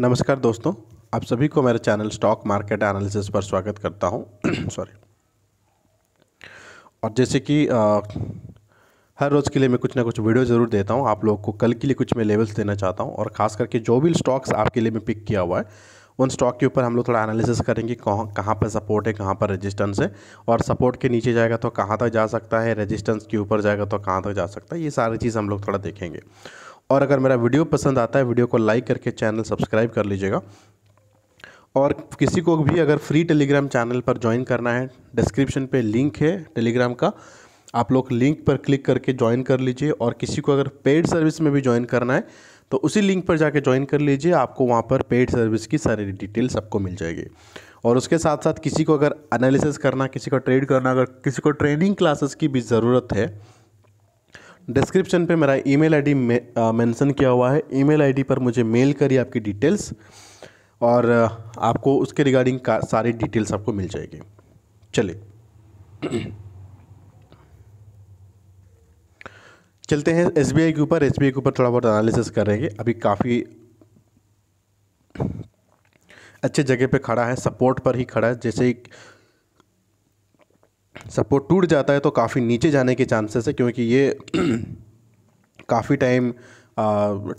नमस्कार दोस्तों आप सभी को मेरे चैनल स्टॉक मार्केट एनालिसिस पर स्वागत करता हूं सॉरी और जैसे कि आ, हर रोज़ के लिए मैं कुछ ना कुछ वीडियो ज़रूर देता हूं आप लोगों को कल के लिए कुछ मैं लेवल्स देना चाहता हूं और ख़ास करके जो भी स्टॉक्स आपके लिए मैं पिक किया हुआ है उन स्टॉक के ऊपर हम लोग थोड़ा एनालिसिस करेंगे कहाँ कहाँ पर सपोर्ट है कहाँ पर रेजिस्टेंस है और सपोर्ट के नीचे जाएगा तो कहाँ तक जा सकता है रेजिस्टेंस के ऊपर जाएगा तो कहाँ तक जा सकता है ये सारी चीज़ हम लोग थोड़ा देखेंगे और अगर मेरा वीडियो पसंद आता है वीडियो को लाइक करके चैनल सब्सक्राइब कर लीजिएगा और किसी को भी अगर फ्री टेलीग्राम चैनल पर ज्वाइन करना है डिस्क्रिप्शन पे लिंक है टेलीग्राम का आप लोग लिंक पर क्लिक करके ज्वाइन कर लीजिए और किसी को अगर पेड सर्विस में भी ज्वाइन करना है तो उसी लिंक पर जाके ज्वाइन कर लीजिए आपको वहाँ पर पेड सर्विस की सारी डिटेल्स आपको मिल जाएगी और उसके साथ साथ किसी को अगर एनालिसिस करना किसी को ट्रेड करना अगर किसी को ट्रेनिंग क्लासेस की भी ज़रूरत है डिस्क्रिप्शन पे मेरा ईमेल आईडी मेंशन किया हुआ है ईमेल आईडी पर मुझे मेल करिए आपकी डिटेल्स और uh, आपको उसके रिगार्डिंग का सारी डिटेल्स आपको मिल जाएगी चलिए चलते हैं एस के ऊपर एस के ऊपर थोड़ा बहुत एनालिसिस करेंगे अभी काफ़ी अच्छे जगह पे खड़ा है सपोर्ट पर ही खड़ा है जैसे सपोर्ट टूट जाता है तो काफ़ी नीचे जाने के चांसेस है क्योंकि ये काफ़ी टाइम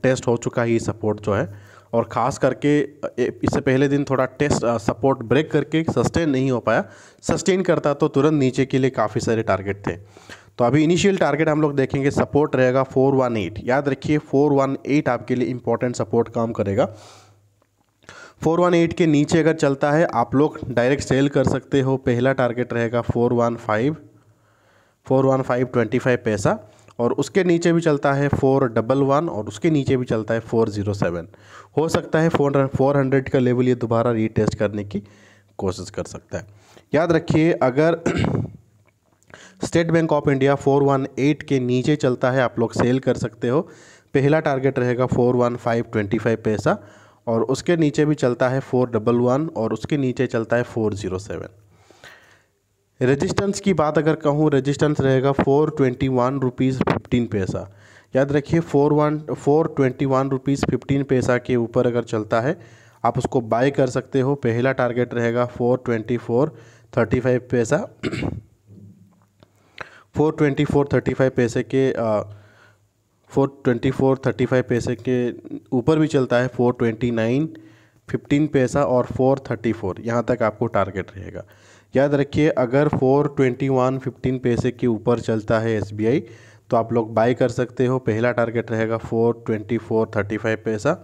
टेस्ट हो चुका है ये सपोर्ट जो है और ख़ास करके इससे पहले दिन थोड़ा टेस्ट सपोर्ट ब्रेक करके सस्टेन नहीं हो पाया सस्टेन करता तो तुरंत नीचे के लिए काफ़ी सारे टारगेट थे तो अभी इनिशियल टारगेट हम लोग देखेंगे सपोर्ट रहेगा 418 याद रखिए 418 आपके लिए इंपॉर्टेंट सपोर्ट काम करेगा फोर वन एट के नीचे अगर चलता है आप लोग डायरेक्ट सेल कर सकते हो पहला टारगेट रहेगा four one five four one five twenty five पैसा और उसके नीचे भी चलता है फोर डबल वन और उसके नीचे भी चलता है फोर ज़ीरो सेवन हो सकता है फोर फोर हंड्रेड का लेवल ये दोबारा रीटेस्ट करने की कोशिश कर सकता है याद रखिए अगर स्टेट बैंक ऑफ इंडिया 418 के नीचे चलता है आप लोग सेल कर सकते हो पहला टारगेट रहेगा फाइव पैसा और उसके नीचे भी चलता है फोर डबल वन और उसके नीचे चलता है फोर ज़ीरो सेवन रजिस्टेंस की बात अगर कहूँ रजिस्टेंस रहेगा four twenty one rupees fifteen पैसा याद रखिए four one four twenty one rupees fifteen पैसा के ऊपर अगर चलता है आप उसको बाय कर सकते हो पहला टारगेट रहेगा four twenty four thirty five पैसा four twenty four thirty five पैसे के आ, four twenty four thirty five पैसे के ऊपर भी चलता है फोर ट्वेंटी नाइन फिफ्टीन पैसा और फोर थर्टी फोर यहाँ तक आपको टारगेट रहेगा याद रखिए अगर फोर ट्वेंटी वन फिफ्टीन पैसे के ऊपर चलता है एस बी आई तो आप लोग बाई कर सकते हो पहला टारगेट रहेगा four twenty four thirty five पैसा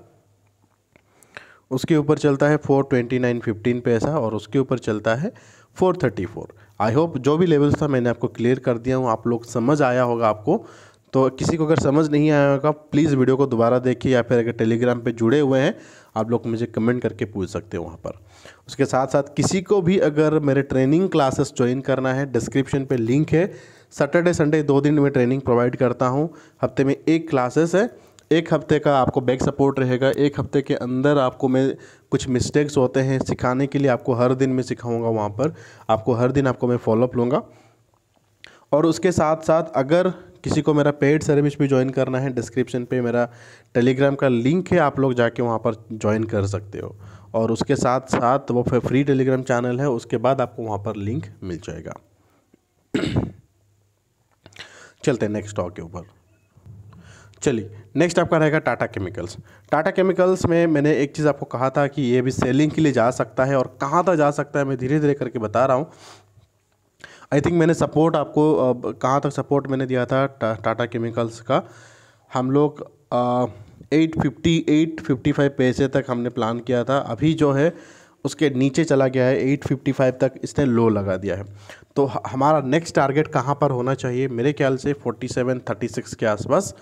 उसके ऊपर चलता है फोर ट्वेंटी नाइन फिफ्टीन पैसा और उसके ऊपर चलता है four thirty four I hope जो भी लेवल्स था मैंने आपको क्लियर कर दिया हूँ आप लोग समझ आया होगा आपको तो किसी को अगर समझ नहीं आया होगा प्लीज़ वीडियो को दोबारा देखिए या फिर अगर टेलीग्राम पे जुड़े हुए हैं आप लोग मुझे कमेंट करके पूछ सकते हो वहाँ पर उसके साथ साथ किसी को भी अगर मेरे ट्रेनिंग क्लासेस ज्वाइन करना है डिस्क्रिप्शन पे लिंक है सैटरडे संडे दो दिन में ट्रेनिंग प्रोवाइड करता हूँ हफ्ते में एक क्लासेस है एक हफ्ते का आपको बैक सपोर्ट रहेगा एक हफ्ते के अंदर आपको मैं कुछ मिस्टेक्स होते हैं सिखाने के लिए आपको हर दिन मैं सिखाऊंगा वहाँ पर आपको हर दिन आपको मैं फॉलोअप लूँगा और उसके साथ साथ अगर किसी को मेरा पेड सर्विस भी ज्वाइन करना है डिस्क्रिप्शन पे मेरा टेलीग्राम का लिंक है आप लोग जाके वहाँ पर ज्वाइन कर सकते हो और उसके साथ साथ वो फ्री टेलीग्राम चैनल है उसके बाद आपको वहाँ पर लिंक मिल जाएगा चलते हैं नेक्स्ट स्टॉक के ऊपर चलिए नेक्स्ट आपका रहेगा टाटा केमिकल्स टाटा केमिकल्स में मैंने एक चीज़ आपको कहा था कि ये भी सेलिंग के लिए जा सकता है और कहाँ तक जा सकता है मैं धीरे धीरे करके बता रहा हूँ आई थिंक मैंने सपोर्ट आपको कहाँ तक सपोर्ट मैंने दिया था टाटा केमिकल्स का हम लोग eight fifty eight fifty five पैसे तक हमने प्लान किया था अभी जो है उसके नीचे चला गया है एट फिफ्टी फाइव तक इसने लो लगा दिया है तो हमारा नेक्स्ट टारगेट कहाँ पर होना चाहिए मेरे ख्याल से फोर्टी सेवन थर्टी सिक्स के आसपास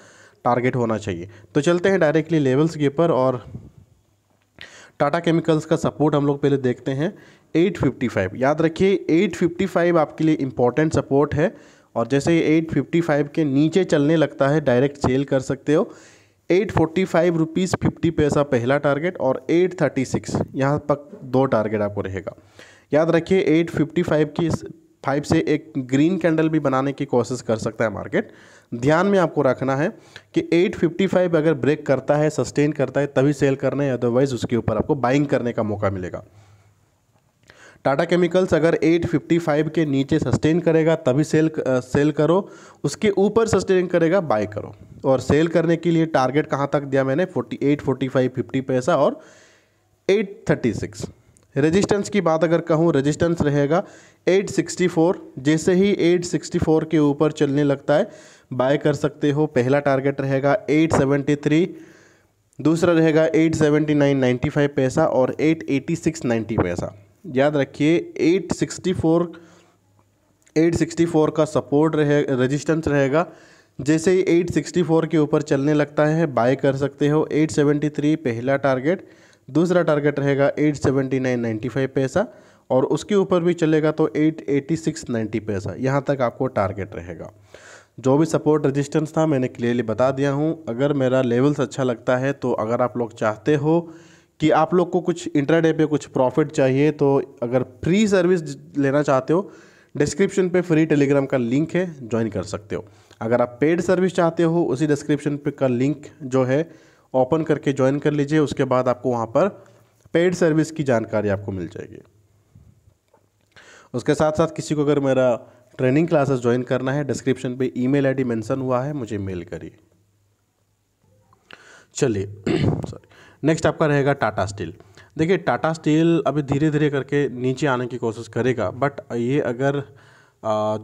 टारगेट होना चाहिए तो चलते हैं डायरेक्टली लेवल्स के ऊपर और टाटा केमिकल्स का सपोर्ट हम लोग पहले देखते हैं 855 याद रखिए 855 आपके लिए इम्पॉर्टेंट सपोर्ट है और जैसे 855 के नीचे चलने लगता है डायरेक्ट सेल कर सकते हो 845 फोर्टी फाइव रुपीज़ फिफ्टी पैसा पहला टारगेट और एट थर्टी सिक्स यहाँ तक दो टारगेट आपको रहेगा याद रखिए एट फिफ्टी फाइव की फाइव से एक ग्रीन कैंडल भी बनाने की कोशिश कर सकता है मार्केट ध्यान में आपको रखना है कि 855 अगर ब्रेक करता है सस्टेन करता है तभी सेल करना है अदरवाइज़ उसके ऊपर आपको बाइंग करने का मौका मिलेगा टाटा केमिकल्स अगर 855 के नीचे सस्टेन करेगा तभी सेल सेल करो उसके ऊपर सस्टेन करेगा बाय करो और सेल करने के लिए टारगेट कहाँ तक दिया मैंने 48, 45, 50 पैसा और 836 रेजिस्टेंस की बात अगर कहूँ रेजिस्टेंस रहेगा 864 जैसे ही 864 के ऊपर चलने लगता है बाय कर सकते हो पहला टारगेट रहेगा 873 दूसरा रहेगा 879.95 पैसा और 886.90 पैसा याद रखिए 864 864 का सपोर्ट रहे रजिस्टेंस रहेगा जैसे ही 864 के ऊपर चलने लगता है बाय कर सकते हो 873 पहला टारगेट दूसरा टारगेट रहेगा 879.95 पैसा और उसके ऊपर भी चलेगा तो 886.90 पैसा यहाँ तक आपको टारगेट रहेगा जो भी सपोर्ट रेजिस्टेंस था मैंने क्लियरली बता दिया हूँ अगर मेरा लेवल्स अच्छा लगता है तो अगर आप लोग चाहते हो कि आप लोग को कुछ इंटरडे पे कुछ प्रॉफिट चाहिए तो अगर फ्री सर्विस लेना चाहते हो डिस्क्रिप्शन पे फ्री टेलीग्राम का लिंक है ज्वाइन कर सकते हो अगर आप पेड सर्विस चाहते हो उसी डिस्क्रिप्शन पे का लिंक जो है ओपन करके ज्वाइन कर लीजिए उसके बाद आपको वहाँ पर पेड सर्विस की जानकारी आपको मिल जाएगी उसके साथ साथ किसी को अगर मेरा ट्रेनिंग क्लासेस ज्वाइन करना है डिस्क्रिप्शन पे ईमेल आईडी मेंशन हुआ है मुझे मेल करिए चलिए सॉरी नेक्स्ट आपका रहेगा टाटा स्टील देखिए टाटा स्टील अभी धीरे धीरे करके नीचे आने की कोशिश करेगा बट ये अगर आ,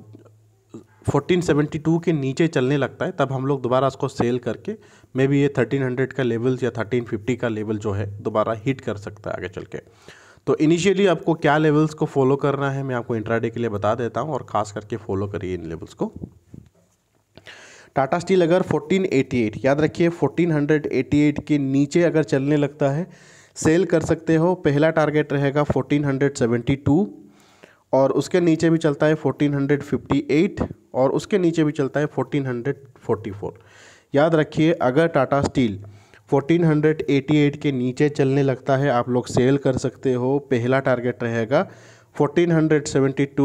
1472 के नीचे चलने लगता है तब हम लोग दोबारा उसको सेल करके मे बी ये 1300 का लेवल या 1350 का लेवल जो है दोबारा हिट कर सकता है आगे चल के तो इनिशियली आपको क्या लेवल्स को फॉलो करना है मैं आपको इंट्राडे के लिए बता देता हूँ और ख़ास करके फॉलो करिए इन लेवल्स को टाटा स्टील अगर 1488 याद रखिए 1488 के नीचे अगर चलने लगता है सेल कर सकते हो पहला टारगेट रहेगा 1472 और उसके नीचे भी चलता है 1458 और उसके नीचे भी चलता है 1444 याद रखिए अगर टाटा स्टील 1488 के नीचे चलने लगता है आप लोग सेल कर सकते हो पहला टारगेट रहेगा 1472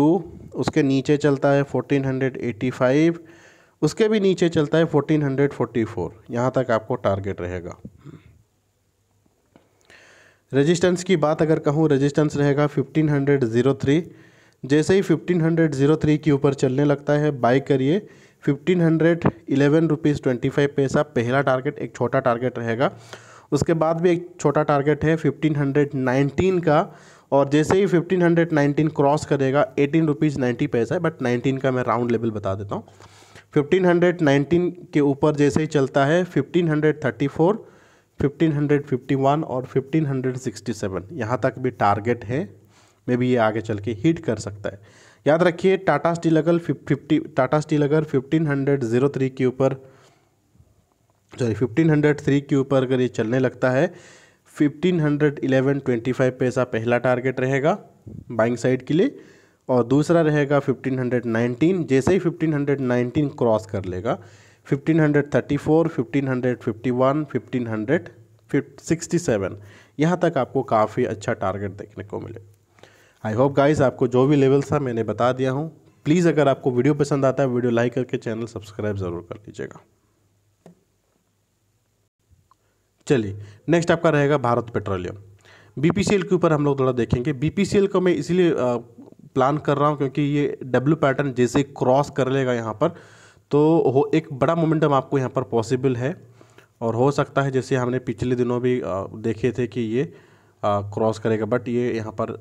उसके नीचे चलता है 1485 उसके भी नीचे चलता है 1444 यहाँ तक आपको टारगेट रहेगा रेजिस्टेंस की बात अगर कहूँ रेजिस्टेंस रहेगा 1503 जैसे ही 1503 के ऊपर चलने लगता है बाई करिए fifteen hundred eleven rupees twenty five पैसा पहला टारगेट एक छोटा टारगेट रहेगा उसके बाद भी एक छोटा टारगेट है फिफ्टीन हंड्रेड नाइनटीन का और जैसे ही फिफ्टीन हंड्रेड नाइनटीन क्रॉस करेगा एटीन रुपीज़ नाइन्टी पैसा है बट नाइनटीन का मैं राउंड लेवल बता देता हूँ फिफ्टीन हंड्रेड नाइनटीन के ऊपर जैसे ही चलता है fifteen hundred thirty four fifteen hundred fifty one और फिफ्टीन हंड्रेड सिक्सटी सेवन यहाँ तक भी टारगेट है मे भी ये आगे चल के हीट कर सकता है याद रखिए टाटा स्टील अगर फिफ्टी टाटा स्टील अगर फिफ्टीन हंड्रेड जीरो थ्री के ऊपर सॉरी फिफ्टीन हंड्रेड थ्री के ऊपर अगर ये चलने लगता है fifteen hundred eleven twenty five पे ऐसा पहला टारगेट रहेगा बाइंग साइड के लिए और दूसरा रहेगा फिफ्टीन हंड्रेड नाइनटीन जैसे ही फिफ्टीन हंड्रेड नाइनटीन क्रॉस कर लेगा fifteen hundred thirty four fifteen hundred fifty one fifteen hundred sixty seven यहाँ तक आपको काफ़ी अच्छा टारगेट देखने को मिलेगा आई होप गाइस आपको जो भी लेवल था मैंने बता दिया हूँ प्लीज़ अगर आपको वीडियो पसंद आता है वीडियो लाइक करके चैनल सब्सक्राइब ज़रूर कर लीजिएगा चलिए नेक्स्ट आपका रहेगा भारत पेट्रोलियम बीपीसीएल के ऊपर हम लोग थोड़ा देखेंगे बीपीसीएल को मैं इसलिए प्लान कर रहा हूँ क्योंकि ये डब्ल्यू पैटर्न जैसे क्रॉस कर लेगा यहाँ पर तो हो एक बड़ा मोमेंटम आपको यहाँ पर पॉसिबल है और हो सकता है जैसे हमने पिछले दिनों भी देखे थे कि ये क्रॉस करेगा बट ये यहाँ पर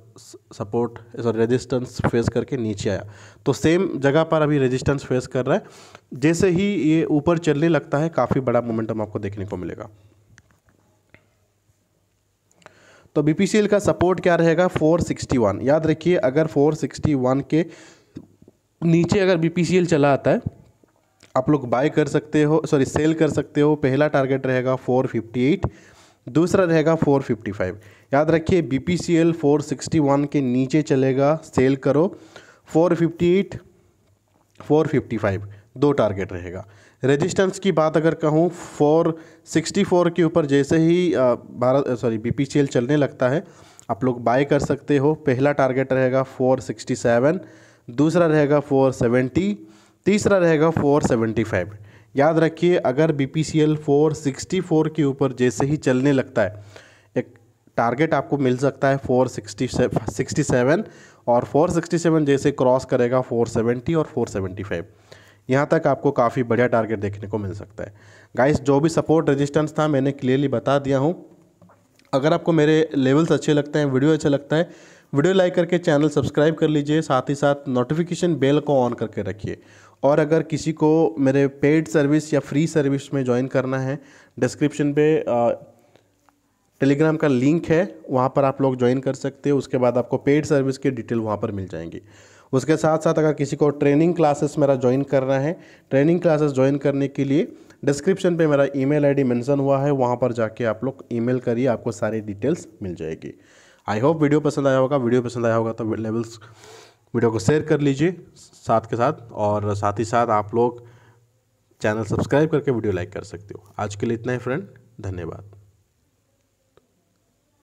सपोर्ट सॉरी रेजिस्टेंस फेस करके नीचे आया तो सेम जगह पर अभी रेजिस्टेंस फेस कर रहा है जैसे ही ये ऊपर चलने लगता है काफ़ी बड़ा मोमेंटम आपको देखने को मिलेगा तो बीपीसीएल का सपोर्ट क्या रहेगा 461 याद रखिए अगर 461 के नीचे अगर बीपीसीएल चला आता है आप लोग बाय कर सकते हो सॉरी सेल कर सकते हो पहला टारगेट रहेगा 458 दूसरा रहेगा 455 याद रखिए B P C L four sixty one के नीचे चलेगा सेल करो four fifty eight four fifty five दो टारगेट रहेगा रेजिस्टेंस की बात अगर कहूँ फोर सिक्सटी फोर के ऊपर जैसे ही Bharat sorry B P C L चलने लगता है आप लोग बाय कर सकते हो पहला टारगेट रहेगा फोर सिक्सटी सेवन दूसरा रहेगा फोर सेवेंटी तीसरा रहेगा फोर सेवेंटी फाइव याद रखिए अगर B P C L four sixty four के ऊपर जैसे ही चलने लगता है टारगेट आपको मिल सकता है फोर सिक्सटी सिक्सटी सेवन और फोर सिक्सटी सेवन जैसे क्रॉस करेगा फोर सेवेंटी और फोर सेवेंटी फाइव यहाँ तक आपको काफ़ी बढ़िया टारगेट देखने को मिल सकता है गाइस जो भी सपोर्ट रेजिस्टेंस था मैंने क्लियरली बता दिया हूँ अगर आपको मेरे लेवल्स अच्छे लगते हैं वीडियो अच्छा लगता है वीडियो लाइक करके चैनल सब्सक्राइब कर लीजिए साथ ही साथ नोटिफिकेशन बेल को ऑन करके रखिए और अगर किसी को मेरे पेड सर्विस या फ्री सर्विस में ज्वाइन करना है डिस्क्रिप्शन पे टेलीग्राम का लिंक है वहाँ पर आप लोग ज्वाइन कर सकते हो उसके बाद आपको पेड सर्विस की डिटेल वहाँ पर मिल जाएंगी उसके साथ साथ अगर किसी को ट्रेनिंग क्लासेस मेरा ज्वाइन करना है ट्रेनिंग क्लासेस ज्वाइन करने के लिए डिस्क्रिप्शन पे मेरा ईमेल आईडी मेंशन हुआ है वहाँ पर जाके आप लोग ईमेल करिए आपको सारी डिटेल्स मिल जाएगी आई होप वीडियो पसंद आया होगा वीडियो पसंद आया होगा तो लेवल्स वीडियो को शेयर कर लीजिए साथ के साथ और साथ ही साथ आप लोग चैनल सब्सक्राइब करके वीडियो लाइक कर सकते हो आज के लिए इतना ही फ्रेंड धन्यवाद